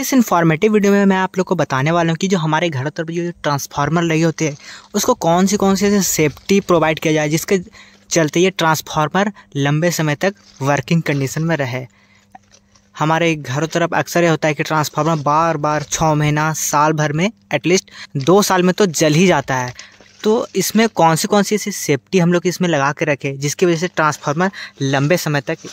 इस informative video में मैं आप लोग को बताने वाला हूँ कि जो हमारे घर तरफ जो ट्रांसफार्मर लगे होते हैं उसको कौन सी कौन सी सेफ्टी प्रोवाइड किया जाए जिसके चलते ये ट्रांसफार्मर लंबे समय तक वर्किंग कंडीशन में रहे हमारे घरों तरफ अक्सर यह होता है कि ट्रांसफार्मर बार बार छः महीना साल भर में एटलीस्ट दो साल में तो जल ही जाता है तो इसमें कौन सी कौन सी ऐसी सेफ्टी हम लोग इसमें लगा के रखें जिसकी वजह से ट्रांसफार्मर लंबे समय तक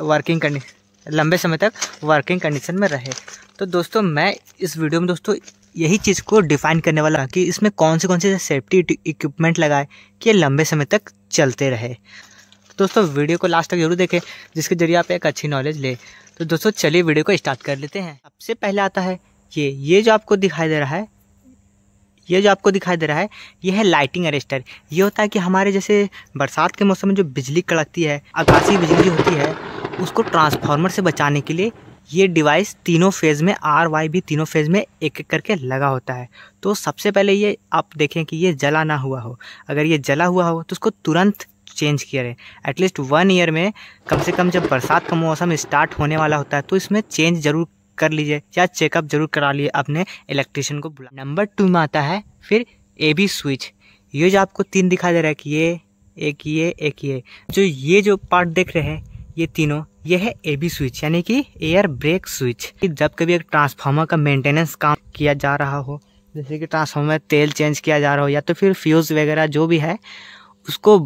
वर्किंग कंडीशन लंबे समय तक वर्किंग कंडीशन में रहे तो दोस्तों मैं इस वीडियो में दोस्तों यही चीज़ को डिफाइन करने वाला कि इसमें कौन से कौन से सेफ्टी इक्विपमेंट लगाए कि ये लंबे समय तक चलते रहे दोस्तों वीडियो को लास्ट तक जरूर देखें जिसके जरिए आप एक अच्छी नॉलेज ले तो दोस्तों चलिए वीडियो को स्टार्ट कर लेते हैं सबसे पहले आता है ये ये जो आपको दिखाई दे रहा है ये जो आपको दिखाई दे रहा है ये है लाइटिंग अरेस्टर ये होता है कि हमारे जैसे बरसात के मौसम में जो बिजली कड़कती है आकाशीय बिजली होती है उसको ट्रांसफार्मर से बचाने के लिए ये डिवाइस तीनों फेज़ में आर वाई भी तीनों फेज़ में एक एक करके लगा होता है तो सबसे पहले ये आप देखें कि ये जला ना हुआ हो अगर ये जला हुआ हो तो उसको तुरंत चेंज किया जाए एटलीस्ट वन ईयर में कम से कम जब बरसात का मौसम स्टार्ट होने वाला होता है तो इसमें चेंज ज़रूर कर लीजिए या चेकअप ज़रूर करा लीजिए अपने इलेक्ट्रिशियन को बुला नंबर टू में आता है फिर ए बी स्विच ये जो आपको तीन दिखा दे रहा है कि ये एक ये एक ये जो ये जो पार्ट देख रहे हैं ये तीनों यह है ए बी स्विच यानी कि एयर ब्रेक स्विच जब कभी एक ट्रांसफार्मर का मेंटेनेंस काम किया जा रहा हो जैसे कि ट्रांसफार्मर में तेल चेंज किया जा रहा हो या तो फिर फ्यूज़ वगैरह जो भी है उसको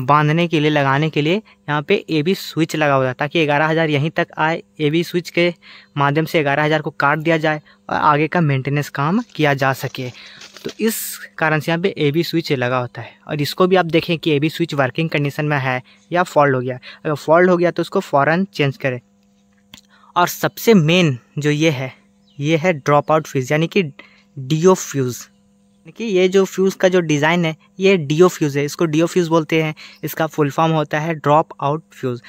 बांधने के लिए लगाने के लिए यहाँ पे ए बी स्विच लगा हुआ है ताकि ग्यारह हज़ार यहीं तक आए ए बी स्विच के माध्यम से ग्यारह हज़ार को काट दिया जाए और आगे का मेंटेनेंस काम किया जा सके तो इस कारण से यहाँ पे ए बी स्विच लगा होता है और इसको भी आप देखें कि A B switch working condition में है या फॉल्ट हो गया अगर फॉल्ट हो गया तो उसको फ़ौरन चेंज करें और सबसे मेन जो ये है ये है ड्रॉप आउट फ्यूज़ यानी कि डी ओ फ्यूज़ कि ये जो फ्यूज़ का जो डिज़ाइन है ये डीओ फ्यूज़ है इसको डीओ फ्यूज़ बोलते हैं इसका फुल फॉर्म होता है ड्रॉप आउट फ्यूज़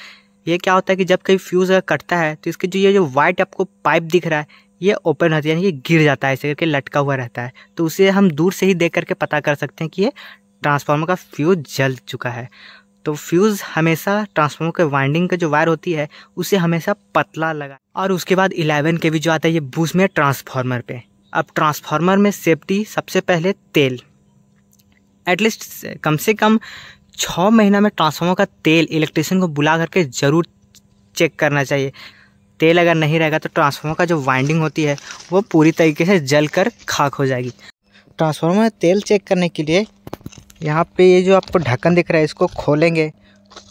ये क्या होता है कि जब कहीं फ्यूज़ कटता है तो इसके जो ये जो वाइट आपको पाइप दिख रहा है ये ओपन होती है यानी कि गिर जाता है ऐसे करके लटका हुआ रहता है तो उसे हम दूर से ही देख करके पता कर सकते हैं कि ये ट्रांसफार्मर का फ्यूज़ जल चुका है तो फ्यूज़ हमेशा ट्रांसफार्मर के वाइंडिंग का जो वायर होती है उसे हमेशा पतला लगा और उसके बाद इलेवन के भी जो आता है ये बूस में ट्रांसफार्मर पे अब ट्रांसफार्मर में सेफ्टी सबसे पहले तेल एटलीस्ट कम से कम छः महीना में ट्रांसफार्मर का तेल इलेक्ट्रिशियन को बुला करके ज़रूर चेक करना चाहिए तेल अगर नहीं रहेगा तो ट्रांसफार्मर का जो वाइंडिंग होती है वो पूरी तरीके से जल कर खाक हो जाएगी ट्रांसफार्मर में तेल चेक करने के लिए यहाँ पे ये जो आपको ढक्कन दिख रहा है इसको खोलेंगे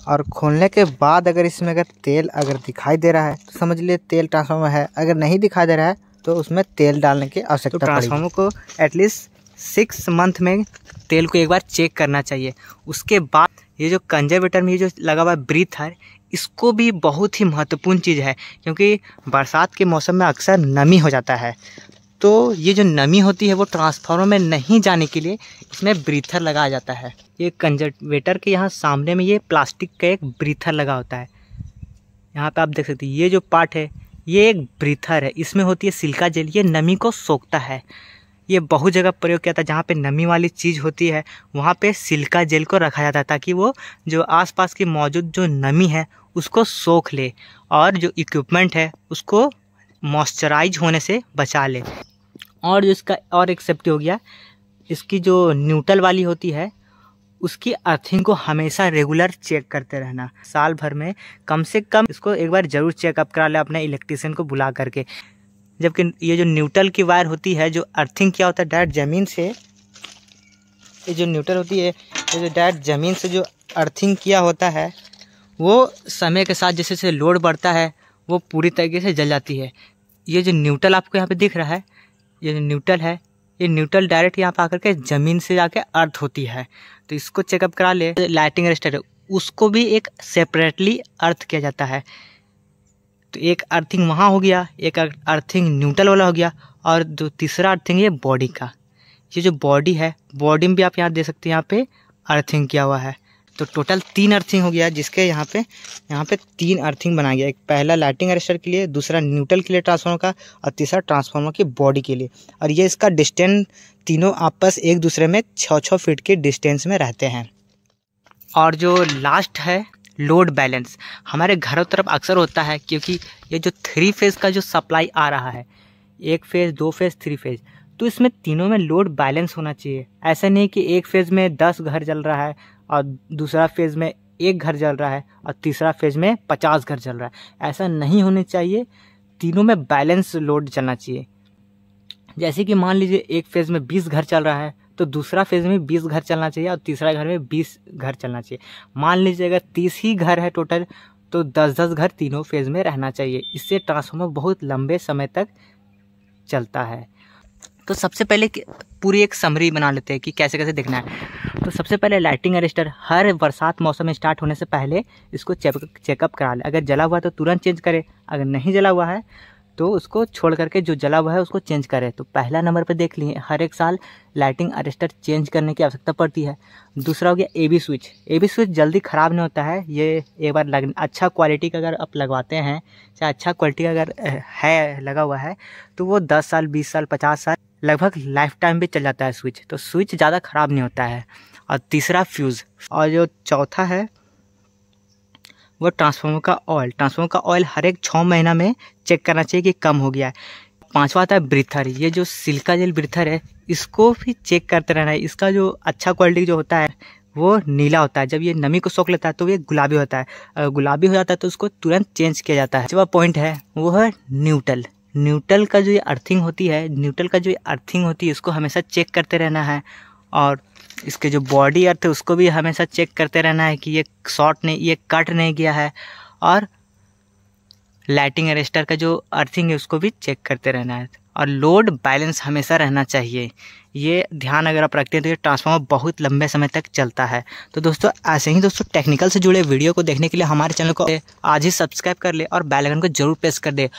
और खोलने के बाद अगर इसमें अगर तेल अगर दिखाई दे रहा है तो समझ लिए तेल ट्रांसफार्मर है अगर नहीं दिखाई दे रहा है तो उसमें तेल डालने की तो आवश्यकता तो ट्रांसफार्मर को एटलीस्ट सिक्स मंथ में तेल को एक बार चेक करना चाहिए उसके बाद ये जो कंजर्वेटर में ये जो लगा हुआ ब्रीथर इसको भी बहुत ही महत्वपूर्ण चीज़ है क्योंकि बरसात के मौसम में अक्सर नमी हो जाता है तो ये जो नमी होती है वो ट्रांसफार्मर में नहीं जाने के लिए इसमें ब्रीथर लगाया जाता है ये कंजर्वेटर के यहाँ सामने में ये प्लास्टिक का एक ब्रीथर लगा होता है यहाँ पे आप देख सकते हैं ये जो पार्ट है ये एक ब्रीथर है इसमें होती है सिल्का जेल ये नमी को सोखता है ये बहुत जगह प्रयोग किया था जहाँ पे नमी वाली चीज़ होती है वहाँ पे सिल्का जेल को रखा जाता है ताकि वो जो आसपास की मौजूद जो नमी है उसको सोख ले और जो इक्विपमेंट है उसको मॉइस्चराइज होने से बचा ले और जो इसका और एक सेफ्टी हो गया इसकी जो न्यूट्रल वाली होती है उसकी अर्थिंग को हमेशा रेगुलर चेक करते रहना साल भर में कम से कम इसको एक बार ज़रूर चेकअप करा ले अपने इलेक्ट्रिशियन को बुला करके जबकि ये जो न्यूट्रल की वायर होती है जो अर्थिंग क्या होता है डायरेक्ट ज़मीन से ये जो न्यूट्रल होती है ये जो डायरेक्ट ज़मीन से जो अर्थिंग किया होता है वो समय के साथ जैसे जैसे लोड बढ़ता है वो पूरी तरीके से जल जाती है ये जो न्यूट्रल आपको यहाँ पे दिख रहा है ये जो न्यूट्रल है ये न्यूट्रल डायरेक्ट यहाँ पर आकर के ज़मीन से जाके अर्थ होती है तो इसको चेकअप करा ले लाइटिंग रजिस्टर उसको भी एक सेपरेटली अर्थ किया जाता है तो एक अर्थिंग वहाँ हो गया एक अर्थिंग न्यूट्रल वाला हो गया और जो तीसरा अर्थिंग ये बॉडी का ये जो बॉडी है बॉडी में भी आप यहाँ दे सकते हैं यहाँ पे अर्थिंग किया हुआ है तो टोटल तीन अर्थिंग हो गया जिसके यहाँ पे यहाँ पे तीन अर्थिंग बनाया गया एक पहला लाइटिंग अरेस्टर के लिए दूसरा न्यूट्रल के लिए ट्रांसफार्मर का और तीसरा ट्रांसफार्मर की बॉडी के लिए और ये इसका डिस्टेंस तीनों आपस एक दूसरे में छः छः फीट के डिस्टेंस में रहते हैं और जो लास्ट है लोड बैलेंस हमारे घरों तरफ अक्सर होता है क्योंकि ये जो थ्री फेज़ का जो सप्लाई आ रहा है एक फेज़ दो फेज़ थ्री फेज़ तो इसमें तीनों में लोड बैलेंस होना चाहिए ऐसा नहीं कि एक फेज़ में दस घर जल रहा है और दूसरा फेज़ में एक घर जल रहा है और तीसरा फेज़ में पचास घर जल रहा है ऐसा नहीं होना चाहिए तीनों में बैलेंस लोड चलना चाहिए जैसे कि मान लीजिए एक फेज़ में बीस घर चल रहा है तो दूसरा फेज़ में बीस घर चलना चाहिए और तीसरा घर में बीस घर चलना चाहिए मान लीजिए अगर तीस ही घर है टोटल तो दस दस घर तीनों फेज़ में रहना चाहिए इससे ट्रांसफॉर्मर बहुत लंबे समय तक चलता है तो सबसे पहले पूरी एक समरी बना लेते हैं कि कैसे कैसे दिखना है तो सबसे पहले लाइटिंग अरेस्टर हर बरसात मौसम स्टार्ट होने से पहले इसको चेकअप करा ले अगर जला हुआ है तो तुरंत चेंज करें अगर नहीं जला हुआ है तो उसको छोड़ करके जो जला हुआ है उसको चेंज करें तो पहला नंबर पर देख लिए हर एक साल लाइटिंग अरेस्टर चेंज करने की आवश्यकता पड़ती है दूसरा हो गया A B switch A B switch जल्दी ख़राब नहीं होता है ये एक बार लग अच्छा क्वालिटी का अगर आप लगवाते हैं चाहे अच्छा क्वालिटी का अगर है लगा हुआ है तो वो दस साल बीस साल पचास साल लगभग लाइफ टाइम भी चल जाता है स्विच तो स्विच ज़्यादा ख़राब नहीं होता है और तीसरा फ्यूज़ और जो चौथा है वो ट्रांसफार्मर का ऑयल ट्रांसफार्मर का ऑयल हर एक छः महीना में चेक करना चाहिए कि कम हो गया है पाँचवा आता है ब्रिथर ये जो सिल्का जेल ब्रिथर है इसको भी चेक करते रहना है इसका जो अच्छा क्वालिटी जो होता है वो नीला होता है जब ये नमी को सोख लेता है तो ये गुलाबी होता है गुलाबी हो जाता है तो उसको तुरंत चेंज किया जाता है जो पॉइंट है वो है न्यूट्रल न्यूट्रल का जो ये अर्थिंग होती है न्यूट्रल का जो ये अर्थिंग होती है उसको हमेशा चेक करते रहना है और इसके जो बॉडी अर्थ है उसको भी हमेशा चेक करते रहना है कि ये शॉर्ट नहीं ये कट नहीं गया है और लाइटिंग अरेस्टर का जो अर्थिंग है उसको भी चेक करते रहना है और लोड बैलेंस हमेशा रहना चाहिए ये ध्यान अगर आप रखते हैं तो ये ट्रांसफार्मर बहुत लंबे समय तक चलता है तो दोस्तों ऐसे ही दोस्तों टेक्निकल से जुड़े वीडियो को देखने के लिए हमारे चैनल को आज ही सब्सक्राइब कर ले और बेल आइकन को जरूर प्रेस कर दे